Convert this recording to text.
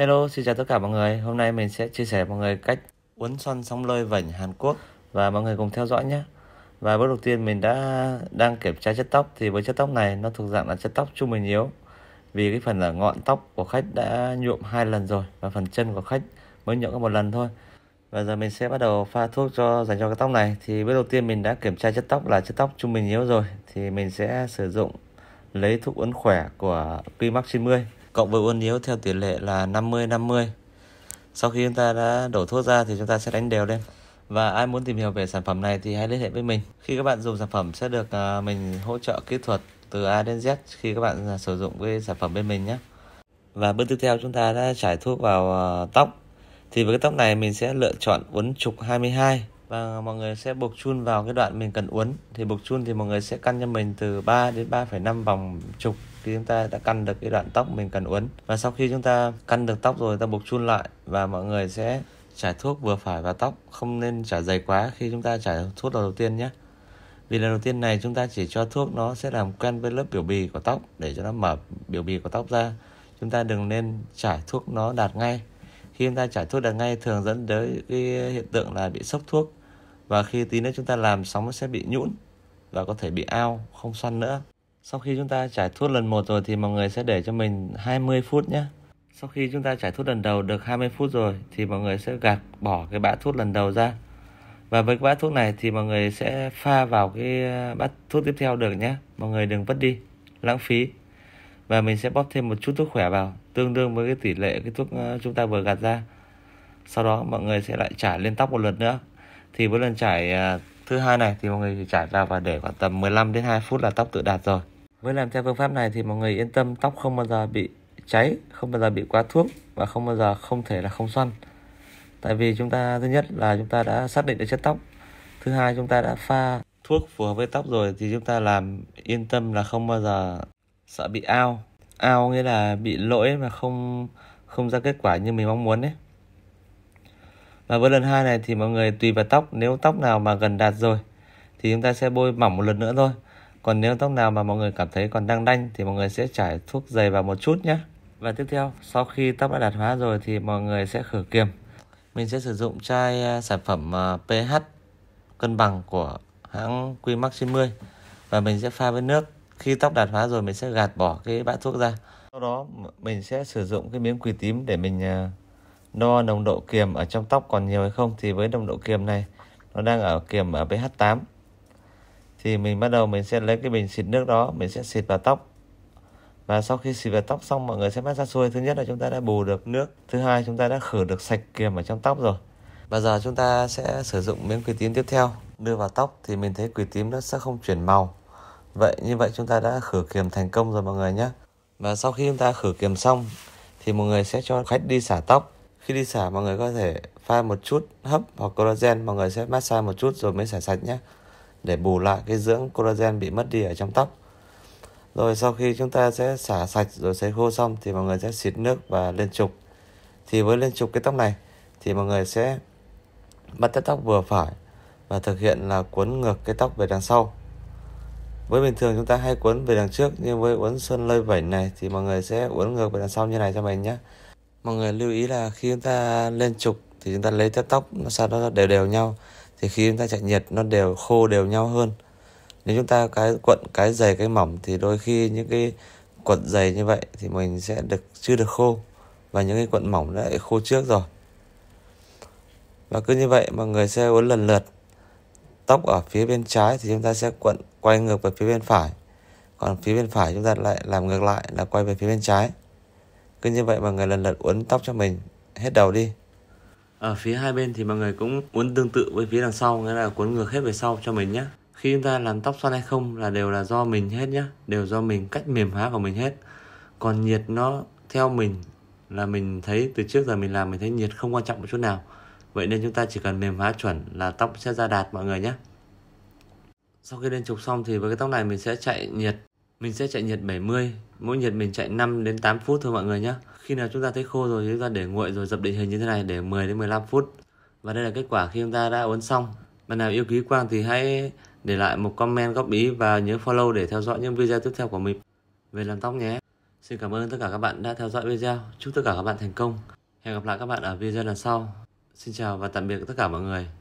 Hello, xin chào tất cả mọi người. Hôm nay mình sẽ chia sẻ mọi người cách uốn xoăn sóng lơi vảnh Hàn Quốc và mọi người cùng theo dõi nhé. Và bước đầu tiên mình đã đang kiểm tra chất tóc thì với chất tóc này nó thuộc dạng là chất tóc trung bình yếu vì cái phần ở ngọn tóc của khách đã nhuộm hai lần rồi và phần chân của khách mới nhuộm có một lần thôi. Và giờ mình sẽ bắt đầu pha thuốc cho dành cho cái tóc này thì bước đầu tiên mình đã kiểm tra chất tóc là chất tóc trung bình yếu rồi thì mình sẽ sử dụng lấy thuốc uốn khỏe của Primax 90 cộng với uốn yếu theo tỷ lệ là 50-50. Sau khi chúng ta đã đổ thuốc ra thì chúng ta sẽ đánh đều lên. Và ai muốn tìm hiểu về sản phẩm này thì hãy liên hệ với mình. Khi các bạn dùng sản phẩm sẽ được à, mình hỗ trợ kỹ thuật từ A đến Z khi các bạn à, sử dụng cái sản phẩm bên mình nhé. Và bước tiếp theo chúng ta đã trải thuốc vào à, tóc. Thì với cái tóc này mình sẽ lựa chọn uốn trục 22 và mọi người sẽ buộc chun vào cái đoạn mình cần uốn thì buộc chun thì mọi người sẽ căn cho mình từ 3 đến 3,5 vòng trục khi chúng ta đã căn được cái đoạn tóc mình cần uốn và sau khi chúng ta căn được tóc rồi ta buộc chun lại và mọi người sẽ trải thuốc vừa phải vào tóc không nên trải dày quá khi chúng ta trải thuốc lần đầu tiên nhé vì lần đầu tiên này chúng ta chỉ cho thuốc nó sẽ làm quen với lớp biểu bì của tóc để cho nó mở biểu bì của tóc ra chúng ta đừng nên trải thuốc nó đạt ngay khi chúng ta trải thuốc đạt ngay thường dẫn tới cái hiện tượng là bị sốc thuốc và khi tí nữa chúng ta làm sóng nó sẽ bị nhũn và có thể bị ao không xoăn nữa sau khi chúng ta trải thuốc lần một rồi thì mọi người sẽ để cho mình 20 phút nhé. Sau khi chúng ta trải thuốc lần đầu được 20 phút rồi thì mọi người sẽ gạt bỏ cái bã thuốc lần đầu ra. Và với cái bát thuốc này thì mọi người sẽ pha vào cái ờ, bát thuốc tiếp theo được nhé. Mọi người đừng vứt đi, lãng phí. Và mình sẽ bóp thêm một chút thuốc khỏe vào, tương đương với cái tỷ lệ cái thuốc ờ, chúng ta vừa gạt ra. Sau đó mọi người sẽ lại trải lên tóc một lần nữa. Thì với lần trải ờ, thứ hai này thì mọi người chỉ trải vào và để khoảng tầm 15 đến 2 phút là tóc tự đạt rồi với làm theo phương pháp này thì mọi người yên tâm tóc không bao giờ bị cháy không bao giờ bị quá thuốc và không bao giờ không thể là không xoăn tại vì chúng ta thứ nhất là chúng ta đã xác định được chất tóc thứ hai chúng ta đã pha thuốc phù hợp với tóc rồi thì chúng ta làm yên tâm là không bao giờ sợ bị ao ao nghĩa là bị lỗi mà không không ra kết quả như mình mong muốn đấy và bước lần hai này thì mọi người tùy vào tóc nếu tóc nào mà gần đạt rồi thì chúng ta sẽ bôi mỏng một lần nữa thôi còn nếu tóc nào mà mọi người cảm thấy còn đang đanh thì mọi người sẽ trải thuốc dày vào một chút nhé và tiếp theo sau khi tóc đã đạt hóa rồi thì mọi người sẽ khử kiềm mình sẽ sử dụng chai à, sản phẩm à, pH cân bằng của hãng Quimax 90 và mình sẽ pha với nước khi tóc đạt hóa rồi mình sẽ gạt bỏ cái bã thuốc ra sau đó mình sẽ sử dụng cái miếng quỳ tím để mình à, đo nồng độ kiềm ở trong tóc còn nhiều hay không thì với nồng độ kiềm này nó đang ở kiềm ở pH 8 thì mình bắt đầu mình sẽ lấy cái bình xịt nước đó mình sẽ xịt vào tóc và sau khi xịt vào tóc xong mọi người sẽ mát ra xuôi thứ nhất là chúng ta đã bù được nước thứ hai chúng ta đã khử được sạch kiềm ở trong tóc rồi và giờ chúng ta sẽ sử dụng miếng quỳ tím tiếp theo đưa vào tóc thì mình thấy quỳ tím nó sẽ không chuyển màu vậy như vậy chúng ta đã khử kiềm thành công rồi mọi người nhé và sau khi chúng ta khử kiềm xong thì mọi người sẽ cho khách đi xả tóc khi đi xả mọi người có thể pha một chút hấp hoặc collagen mọi người sẽ massage một chút rồi mới xả sạch nhé để bù lại cái dưỡng collagen bị mất đi ở trong tóc. Rồi sau khi chúng ta sẽ xả sạch rồi sấy khô xong thì mọi người sẽ xịt nước và lên trục. Thì với lên trục cái tóc này thì mọi người sẽ bắt tết tóc vừa phải và thực hiện là cuốn ngược cái tóc về đằng sau. Với bình thường chúng ta hay cuốn về đằng trước nhưng với uốn sơn lơi vẩy này thì mọi người sẽ uốn ngược về đằng sau như này cho mình nhé mọi người lưu ý là khi chúng ta lên trục thì chúng ta lấy cho tóc nó sao nó đều đều nhau thì khi chúng ta chạy nhiệt nó đều khô đều nhau hơn nếu chúng ta cái quận cái dày cái mỏng thì đôi khi những cái quận dày như vậy thì mình sẽ được chưa được khô và những cái quận mỏng lại khô trước rồi và cứ như vậy mọi người sẽ uốn lần lượt tóc ở phía bên trái thì chúng ta sẽ quận quay ngược về phía bên phải còn phía bên phải chúng ta lại làm ngược lại là quay về phía bên trái cứ như vậy mọi người lần lượt uốn tóc cho mình hết đầu đi. Ở phía hai bên thì mọi người cũng uốn tương tự với phía đằng sau, nghĩa là cuốn ngược hết về sau cho mình nhé. Khi chúng ta làm tóc xoăn hay không là đều là do mình hết nhé, đều do mình cách mềm hóa của mình hết. Còn nhiệt nó theo mình là mình thấy từ trước giờ mình làm mình thấy nhiệt không quan trọng một chút nào. Vậy nên chúng ta chỉ cần mềm hóa chuẩn là tóc sẽ ra đạt mọi người nhé. Sau khi lên trục xong thì với cái tóc này mình sẽ chạy nhiệt mình sẽ chạy nhiệt 70, mỗi nhiệt mình chạy 5 đến 8 phút thôi mọi người nhé. Khi nào chúng ta thấy khô rồi chúng ta để nguội rồi dập định hình như thế này để 10 đến 15 phút. Và đây là kết quả khi chúng ta đã uốn xong. Bạn nào yêu quý Quang thì hãy để lại một comment góp ý và nhớ follow để theo dõi những video tiếp theo của mình về làm tóc nhé. Xin cảm ơn tất cả các bạn đã theo dõi video. Chúc tất cả các bạn thành công. Hẹn gặp lại các bạn ở video lần sau. Xin chào và tạm biệt tất cả mọi người.